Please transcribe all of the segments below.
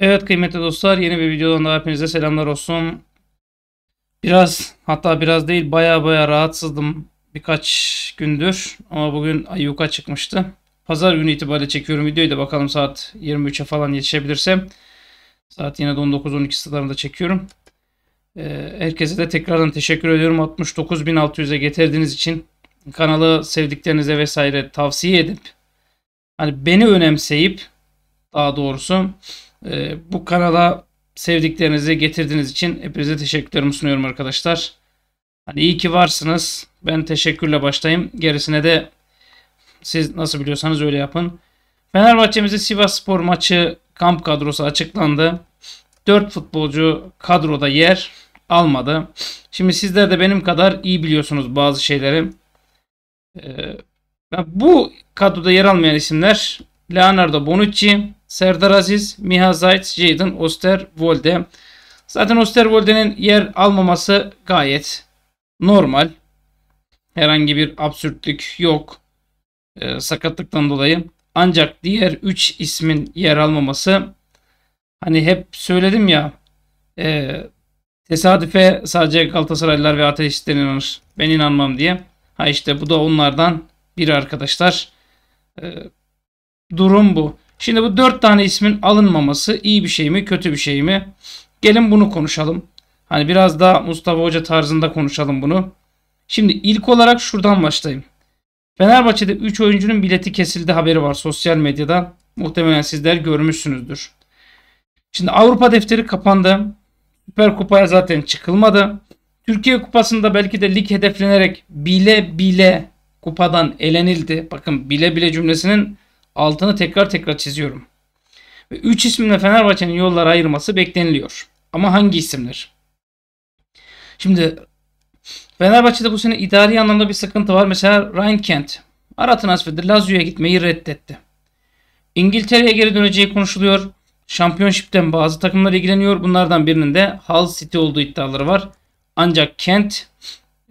Evet kıymetli dostlar yeni bir videodan daha hepinize selamlar olsun. Biraz hatta biraz değil baya baya rahatsızdım birkaç gündür ama bugün ayyuka çıkmıştı. Pazar günü itibariyle çekiyorum videoyu da bakalım saat 23'e falan yetişebilirsem. Saat yine 19-12 sıralarında çekiyorum. Ee, herkese de tekrardan teşekkür ediyorum 69.600'e getirdiğiniz için. Kanalı sevdiklerinize vesaire tavsiye edip hani beni önemseyip daha doğrusu ee, bu kanala sevdiklerinizi getirdiğiniz için hepinize teşekkürlerimi sunuyorum arkadaşlar. Hani iyi ki varsınız. Ben teşekkürle başlayayım. Gerisine de siz nasıl biliyorsanız öyle yapın. Fenerbahçe'mizde Sivas Spor maçı kamp kadrosu açıklandı. 4 futbolcu kadroda yer almadı. Şimdi sizler de benim kadar iyi biliyorsunuz bazı şeyleri. Ee, bu kadroda yer almayan isimler Leonardo Bonucci, Serdar Aziz, Miha Zayt, Jadon Osterwolde. Zaten Osterwolde'nin yer almaması gayet normal. Herhangi bir absürtlük yok e, sakatlıktan dolayı. Ancak diğer 3 ismin yer almaması hani hep söyledim ya e, tesadüfe sadece Galatasaraylılar ve ateistler inanır. Ben inanmam diye. Ha işte bu da onlardan biri arkadaşlar. E, durum bu. Şimdi bu dört tane ismin alınmaması iyi bir şey mi kötü bir şey mi? Gelin bunu konuşalım. Hani biraz daha Mustafa Hoca tarzında konuşalım bunu. Şimdi ilk olarak şuradan başlayayım. Fenerbahçe'de 3 oyuncunun bileti kesildi haberi var sosyal medyada. Muhtemelen sizler görmüşsünüzdür. Şimdi Avrupa defteri kapandı. Süper Kupa'ya zaten çıkılmadı. Türkiye Kupası'nda belki de lig hedeflenerek bile bile kupadan elenildi. Bakın bile bile cümlesinin altını tekrar tekrar çiziyorum. Ve 3 isimle Fenerbahçe'nin yolları ayırması bekleniliyor. Ama hangi isimler? Şimdi Fenerbahçe'de bu sene idari anlamda bir sıkıntı var. Mesela Ryan Kent ara transferde Lazio'ya gitmeyi reddetti. İngiltere'ye geri döneceği konuşuluyor. Şampiyonşipten bazı takımlar ilgileniyor. Bunlardan birinin de Hull City olduğu iddiaları var. Ancak Kent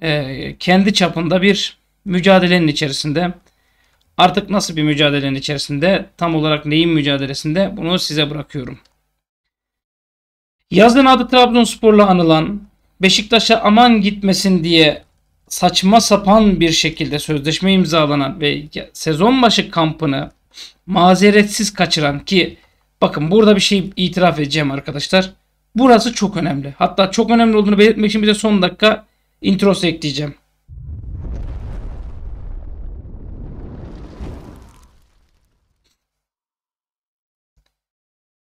e, kendi çapında bir mücadelenin içerisinde. Artık nasıl bir mücadelenin içerisinde, tam olarak neyin mücadelesinde bunu size bırakıyorum. Yazın adı Trabzonspor'la anılan, Beşiktaş'a aman gitmesin diye saçma sapan bir şekilde sözleşme imzalanan ve sezon başı kampını mazeretsiz kaçıran ki bakın burada bir şey itiraf edeceğim arkadaşlar. Burası çok önemli. Hatta çok önemli olduğunu belirtmek için bir de son dakika intros ekleyeceğim.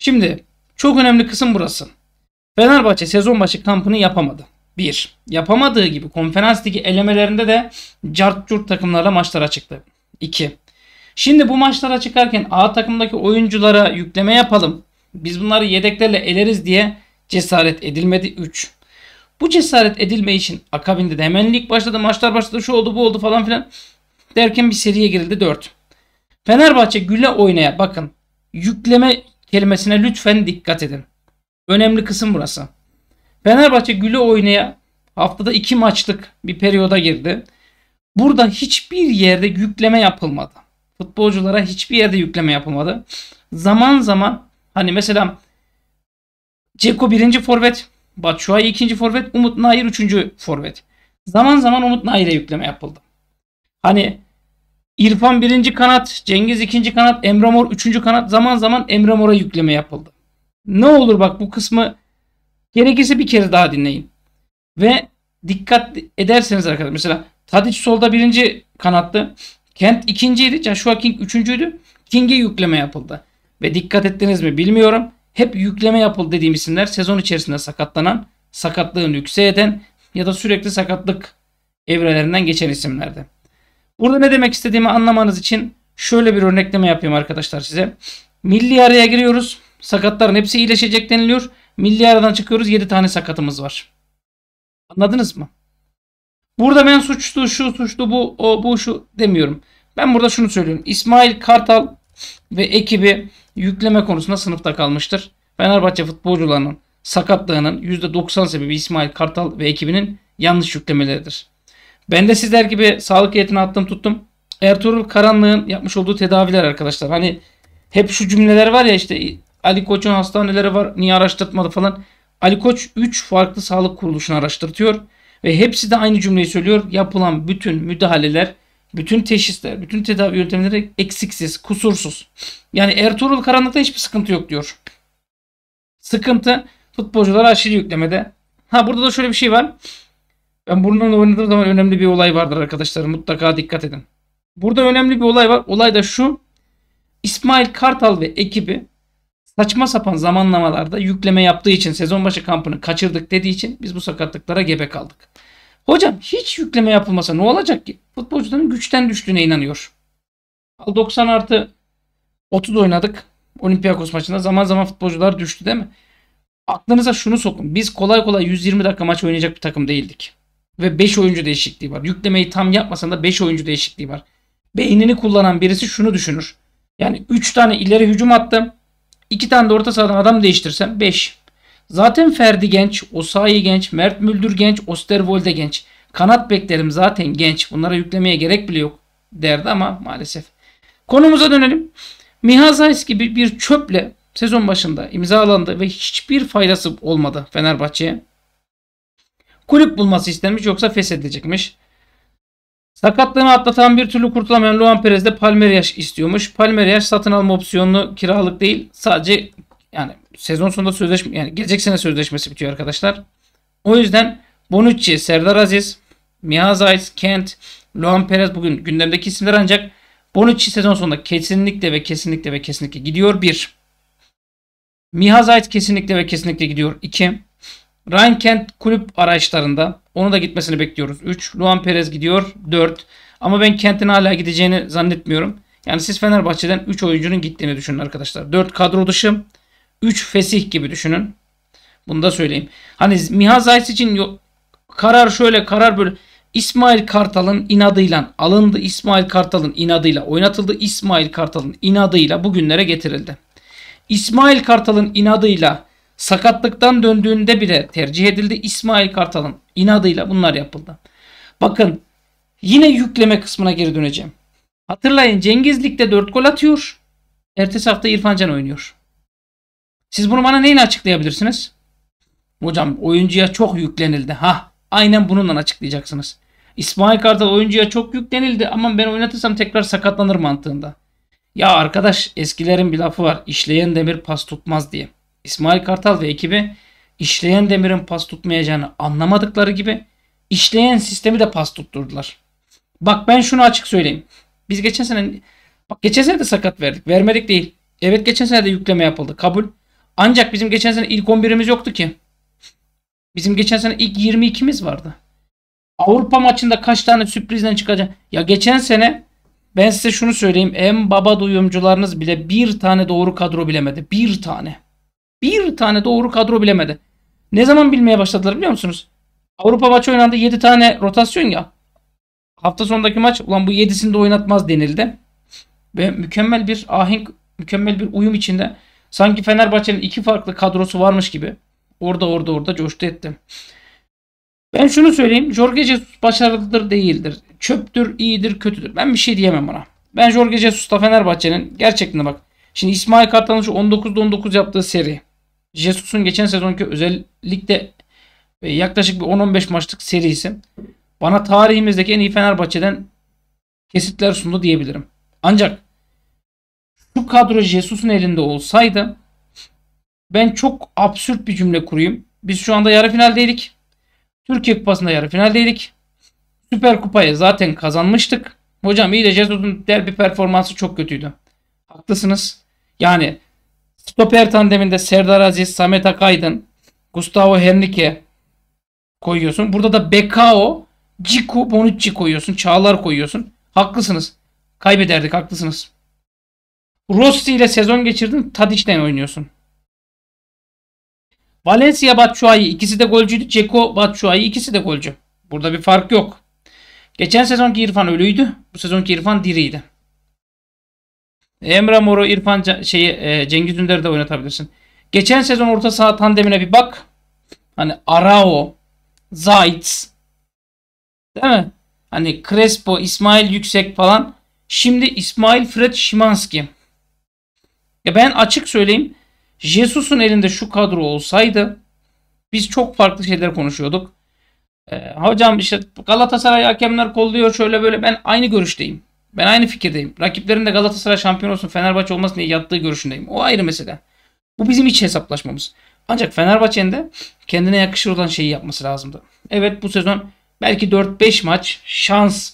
Şimdi çok önemli kısım burası. Fenerbahçe sezon başı kampını yapamadı. 1. Yapamadığı gibi konferans ligi elemelerinde de cart curt takımlarla maçlara çıktı. 2. Şimdi bu maçlara çıkarken A takımdaki oyunculara yükleme yapalım. Biz bunları yedeklerle eleriz diye cesaret edilmedi. 3. Bu cesaret edilme için akabinde de hemen lig başladı, maçlar başladı, şu oldu, bu oldu falan filan derken bir seriye girildi 4. Fenerbahçe güle oynaya bakın yükleme kelimesine lütfen dikkat edin. Önemli kısım burası. Fenerbahçe Gülü oynaya haftada iki maçlık bir periyoda girdi. Burada hiçbir yerde yükleme yapılmadı. Futbolculara hiçbir yerde yükleme yapılmadı. Zaman zaman hani mesela Ceko birinci forvet, Batshuayi ikinci forvet, Umut Nayir üçüncü forvet. Zaman zaman Umut Nayir'e yükleme yapıldı. Hani İrfan birinci kanat, Cengiz ikinci kanat, Emre Mor üçüncü kanat zaman zaman Emre Mor'a yükleme yapıldı. Ne olur bak bu kısmı gerekirse bir kere daha dinleyin. Ve dikkat ederseniz arkadaşlar mesela Tadic solda birinci kanattı. Kent ikinciydi. Joshua King üçüncüydü. King'e yükleme yapıldı. Ve dikkat ettiniz mi bilmiyorum. Hep yükleme yapıldı dediğim isimler sezon içerisinde sakatlanan, sakatlığın yükseğe ya da sürekli sakatlık evrelerinden geçen isimlerdi. Burada ne demek istediğimi anlamanız için şöyle bir örnekleme yapayım arkadaşlar size. Milli araya giriyoruz. Sakatların hepsi iyileşecek deniliyor. Milli aradan çıkıyoruz. 7 tane sakatımız var. Anladınız mı? Burada ben suçlu, şu suçlu, bu, o, bu, şu demiyorum. Ben burada şunu söylüyorum. İsmail Kartal ve ekibi yükleme konusunda sınıfta kalmıştır. Fenerbahçe futbolcularının sakatlığının %90 sebebi İsmail Kartal ve ekibinin yanlış yüklemeleridir. Ben de sizler gibi sağlık yetine attım tuttum. Ertuğrul Karanlık'ın yapmış olduğu tedaviler arkadaşlar. Hani hep şu cümleler var ya işte Ali Koç'un hastaneleri var niye araştırtmadı falan. Ali Koç 3 farklı sağlık kuruluşunu araştırtıyor. Ve hepsi de aynı cümleyi söylüyor. Yapılan bütün müdahaleler, bütün teşhisler, bütün tedavi yöntemleri eksiksiz, kusursuz. Yani Ertuğrul Karanlık'ta hiçbir sıkıntı yok diyor. Sıkıntı futbolculara aşırı yüklemede. Ha burada da şöyle bir şey var. Ben bundan oynadığım zaman önemli bir olay vardır arkadaşlar. Mutlaka dikkat edin. Burada önemli bir olay var. Olay da şu. İsmail Kartal ve ekibi saçma sapan zamanlamalarda yükleme yaptığı için sezon başı kampını kaçırdık dediği için biz bu sakatlıklara gebe kaldık. Hocam hiç yükleme yapılmasa ne olacak ki? Futbolcuların güçten düştüğüne inanıyor. 90 artı 30 oynadık. Olympiakos maçında zaman zaman futbolcular düştü değil mi? Aklınıza şunu sokun. Biz kolay kolay 120 dakika maç oynayacak bir takım değildik ve 5 oyuncu değişikliği var. Yüklemeyi tam yapmasan da 5 oyuncu değişikliği var. Beynini kullanan birisi şunu düşünür. Yani 3 tane ileri hücum attım. 2 tane de orta sahadan adam değiştirsem 5. Zaten Ferdi genç, Osayi genç, Mert Müldür genç, Osterwolde genç. Kanat beklerim zaten genç. Bunlara yüklemeye gerek bile yok derdi ama maalesef. Konumuza dönelim. Mihazayis gibi bir çöple sezon başında imzalandı ve hiçbir faydası olmadı Fenerbahçe'ye. Kulüp bulması istenmiş yoksa feshedilecekmiş. Sakatlığını atlatan bir türlü kurtulamayan Luan Perez de Palmeiras istiyormuş. Palmeiras satın alma opsiyonlu kiralık değil. Sadece yani sezon sonunda sözleşme yani gelecek sene sözleşmesi bitiyor arkadaşlar. O yüzden Bonucci, Serdar Aziz, Miha Mihazayz, Kent, Luan Perez bugün gündemdeki isimler ancak Bonucci sezon sonunda kesinlikle ve kesinlikle ve kesinlikle gidiyor. 1. Mihazayt kesinlikle ve kesinlikle gidiyor. 2. Ryan Kent kulüp araçlarında. Onu da gitmesini bekliyoruz. 3. Luan Perez gidiyor. 4. Ama ben Kent'in hala gideceğini zannetmiyorum. Yani siz Fenerbahçe'den 3 oyuncunun gittiğini düşünün arkadaşlar. 4 kadro dışı. 3 fesih gibi düşünün. Bunu da söyleyeyim. Hani Miha Zayt için karar şöyle karar böyle. İsmail Kartal'ın inadıyla alındı. İsmail Kartal'ın inadıyla oynatıldı. İsmail Kartal'ın inadıyla bugünlere getirildi. İsmail Kartal'ın inadıyla Sakatlıktan döndüğünde bile tercih edildi. İsmail Kartal'ın inadıyla bunlar yapıldı. Bakın yine yükleme kısmına geri döneceğim. Hatırlayın Cengizlik'te Lig'de 4 gol atıyor. Ertesi hafta İrfan Can oynuyor. Siz bunu bana neyle açıklayabilirsiniz? Hocam oyuncuya çok yüklenildi. Ha, aynen bununla açıklayacaksınız. İsmail Kartal oyuncuya çok yüklenildi. Aman ben oynatırsam tekrar sakatlanır mantığında. Ya arkadaş eskilerin bir lafı var. İşleyen demir pas tutmaz diye. İsmail Kartal ve ekibi işleyen demirin pas tutmayacağını anlamadıkları gibi işleyen sistemi de pas tutturdular. Bak ben şunu açık söyleyeyim. Biz geçen sene bak geçen sene de sakat verdik. Vermedik değil. Evet geçen sene de yükleme yapıldı. Kabul. Ancak bizim geçen sene ilk 11'imiz yoktu ki. Bizim geçen sene ilk 22'miz vardı. Avrupa maçında kaç tane sürprizden çıkacak? Ya geçen sene ben size şunu söyleyeyim. En baba duyumcularınız bile bir tane doğru kadro bilemedi. Bir tane. Bir tane doğru kadro bilemedi. Ne zaman bilmeye başladılar biliyor musunuz? Avrupa maçı oynandı 7 tane rotasyon ya. Hafta sonundaki maç ulan bu 7'sini de oynatmaz denildi. Ve mükemmel bir ahenk, mükemmel bir uyum içinde sanki Fenerbahçe'nin iki farklı kadrosu varmış gibi orada orada orada coştu etti. Ben şunu söyleyeyim. Jorge Jesus başarılıdır değildir. Çöptür, iyidir, kötüdür. Ben bir şey diyemem ona. Ben Jorge Jesus'ta Fenerbahçe'nin gerçekten bak. Şimdi İsmail Kartal'ın şu 19'da 19 yaptığı seri. Jesus'un geçen sezonki özellikle e, yaklaşık bir 10-15 maçlık serisi bana tarihimizdeki en iyi Fenerbahçe'den kesitler sundu diyebilirim. Ancak şu kadro Jesus'un elinde olsaydı ben çok absürt bir cümle kurayım. Biz şu anda yarı finaldeydik. Türkiye Kupası'nda yarı finaldeydik. Süper Kupayı zaten kazanmıştık. Hocam iyi de Jesus'un derbi performansı çok kötüydü. Haklısınız. Yani Stoper tandeminde Serdar Aziz, Samet Akaydın, Gustavo Henrique koyuyorsun. Burada da Bekao, Ciku, Bonucci koyuyorsun. Çağlar koyuyorsun. Haklısınız. Kaybederdik haklısınız. Rossi ile sezon geçirdin. Tadic'den oynuyorsun. Valencia Batshuayi ikisi de golcüydü. Ceko Batshuayi ikisi de golcü. Burada bir fark yok. Geçen sezonki İrfan ölüydü. Bu sezonki İrfan diriydi. Emre Moro, İrfan şeyi e, Cengiz Ünder'i de oynatabilirsin. Geçen sezon orta saha tandemine bir bak. Hani Arao, Zayt. Değil mi? Hani Crespo, İsmail Yüksek falan. Şimdi İsmail Fred Şimanski. Ya ben açık söyleyeyim. Jesus'un elinde şu kadro olsaydı biz çok farklı şeyler konuşuyorduk. Ee, hocam işte Galatasaray hakemler kolluyor şöyle böyle ben aynı görüşteyim. Ben aynı fikirdeyim. Rakiplerin de Galatasaray şampiyon olsun Fenerbahçe olmasın diye yattığı görüşündeyim. O ayrı mesele. Bu bizim iç hesaplaşmamız. Ancak Fenerbahçe'nin de kendine yakışır olan şeyi yapması lazımdı. Evet bu sezon belki 4-5 maç şans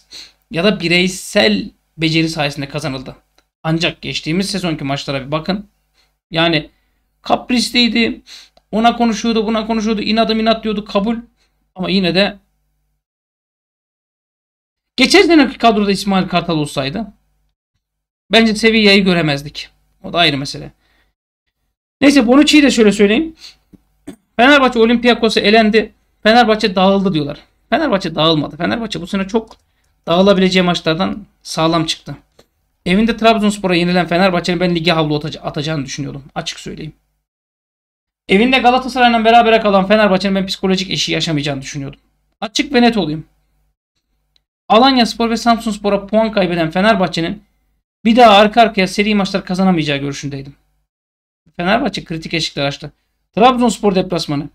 ya da bireysel beceri sayesinde kazanıldı. Ancak geçtiğimiz sezonki maçlara bir bakın. Yani kaprisliydi. Ona konuşuyordu, buna konuşuyordu. İnadım inat diyordu, kabul. Ama yine de Geçen seneki kadroda İsmail Kartal olsaydı bence seviyeyi göremezdik. O da ayrı mesele. Neyse Bonucci'yi de şöyle söyleyeyim. Fenerbahçe Olympiakos'a elendi. Fenerbahçe dağıldı diyorlar. Fenerbahçe dağılmadı. Fenerbahçe bu sene çok dağılabileceği maçlardan sağlam çıktı. Evinde Trabzonspor'a yenilen Fenerbahçe'nin ben ligi havlu atacağını düşünüyordum. Açık söyleyeyim. Evinde Galatasaray'la beraber kalan Fenerbahçe'nin ben psikolojik eşiği yaşamayacağını düşünüyordum. Açık ve net olayım. Alanya Spor ve Samsun Spor'a puan kaybeden Fenerbahçe'nin bir daha arka arkaya seri maçlar kazanamayacağı görüşündeydim. Fenerbahçe kritik eşikler açtı. Trabzonspor deplasmanı.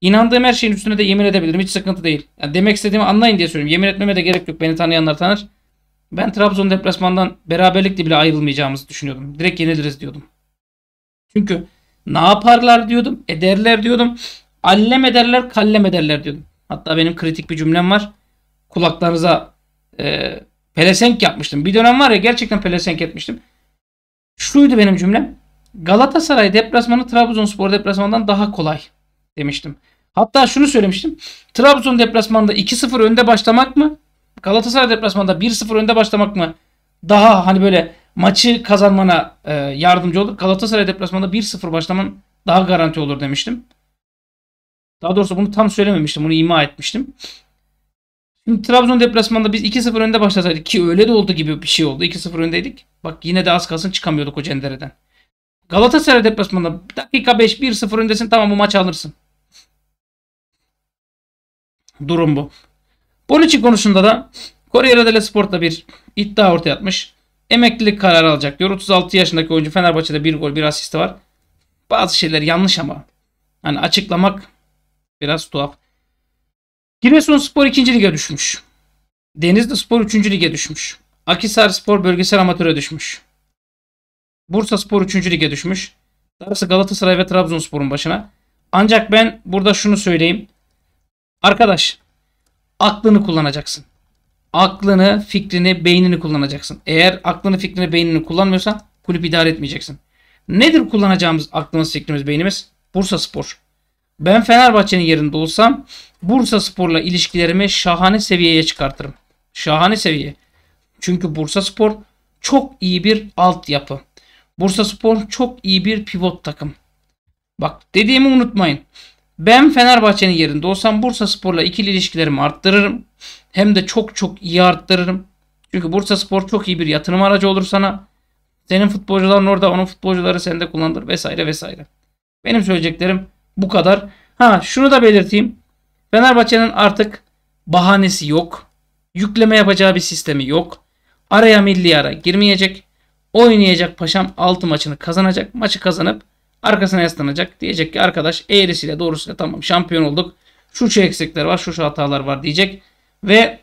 İnandığım her şeyin üstüne de yemin edebilirim. Hiç sıkıntı değil. Yani demek istediğimi anlayın diye söylüyorum. Yemin etmeme de gerek yok. Beni tanıyanlar tanır. Ben Trabzon deplasmandan beraberlikle bile ayrılmayacağımızı düşünüyordum. Direkt yeniliriz diyordum. Çünkü ne yaparlar diyordum. Ederler diyordum. Allem ederler, kallem ederler diyordum. Hatta benim kritik bir cümlem var kulaklarınıza e, pelesenk yapmıştım. Bir dönem var ya gerçekten pelesenk etmiştim. Şuydu benim cümlem. Galatasaray deplasmanı Trabzonspor deplasmanından daha kolay demiştim. Hatta şunu söylemiştim. Trabzon deplasmanında 2-0 önde başlamak mı? Galatasaray deplasmanında 1-0 önde başlamak mı? Daha hani böyle maçı kazanmana e, yardımcı olur. Galatasaray deplasmanında 1-0 başlaman daha garanti olur demiştim. Daha doğrusu bunu tam söylememiştim. Bunu ima etmiştim. Şimdi Trabzon deplasmanında biz 2-0 önde başlasaydık ki öyle de oldu gibi bir şey oldu. 2-0 öndeydik. Bak yine de az kalsın çıkamıyorduk o cendereden. Galatasaray deplasmanında dakika 5 1-0 öndesin tamam bu maçı alırsın. Durum bu. Bonucci konusunda da Corriere dello Sport'ta bir iddia ortaya atmış. Emeklilik kararı alacak diyor. 36 yaşındaki oyuncu Fenerbahçe'de bir gol bir asisti var. Bazı şeyler yanlış ama. Hani açıklamak biraz tuhaf. Giresunspor 2. lige düşmüş. Denizli Spor 3. lige düşmüş. Akisar Spor bölgesel amatöre düşmüş. Bursa Spor 3. lige düşmüş. Darısı Galatasaray ve Trabzonspor'un başına. Ancak ben burada şunu söyleyeyim. Arkadaş aklını kullanacaksın. Aklını, fikrini, beynini kullanacaksın. Eğer aklını, fikrini, beynini kullanmıyorsan kulüp idare etmeyeceksin. Nedir kullanacağımız aklımız, fikrimiz, beynimiz? Bursa Spor. Ben Fenerbahçe'nin yerinde olsam Bursa Spor'la ilişkilerimi şahane seviyeye çıkartırım. Şahane seviye. Çünkü Bursa Spor çok iyi bir altyapı. Bursa Spor çok iyi bir pivot takım. Bak dediğimi unutmayın. Ben Fenerbahçe'nin yerinde olsam Bursa Spor'la ikili ilişkilerimi arttırırım. Hem de çok çok iyi arttırırım. Çünkü Bursa Spor çok iyi bir yatırım aracı olur sana. Senin futbolcuların orada, onun futbolcuları sende kullanılır vesaire vesaire. Benim söyleyeceklerim bu kadar. Ha şunu da belirteyim. Fenerbahçe'nin artık bahanesi yok. Yükleme yapacağı bir sistemi yok. Araya milli ara girmeyecek. Oynayacak paşam 6 maçını kazanacak. Maçı kazanıp arkasına yaslanacak. Diyecek ki arkadaş eğrisiyle doğrusuyla tamam şampiyon olduk. Şu şu eksikler var şu şu hatalar var diyecek. Ve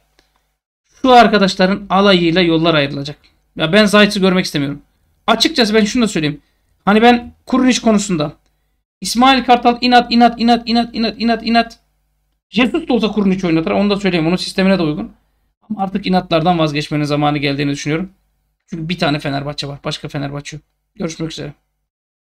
şu arkadaşların alayıyla yollar ayrılacak. Ya ben Zayt'sı görmek istemiyorum. Açıkçası ben şunu da söyleyeyim. Hani ben Kurunic konusunda İsmail Kartal inat inat inat inat inat inat inat. Jesus da olsa kurun hiç oynatır. Onu da söyleyeyim. Onun sistemine de uygun. Ama artık inatlardan vazgeçmenin zamanı geldiğini düşünüyorum. Çünkü bir tane Fenerbahçe var. Başka Fenerbahçe yok. Görüşmek üzere.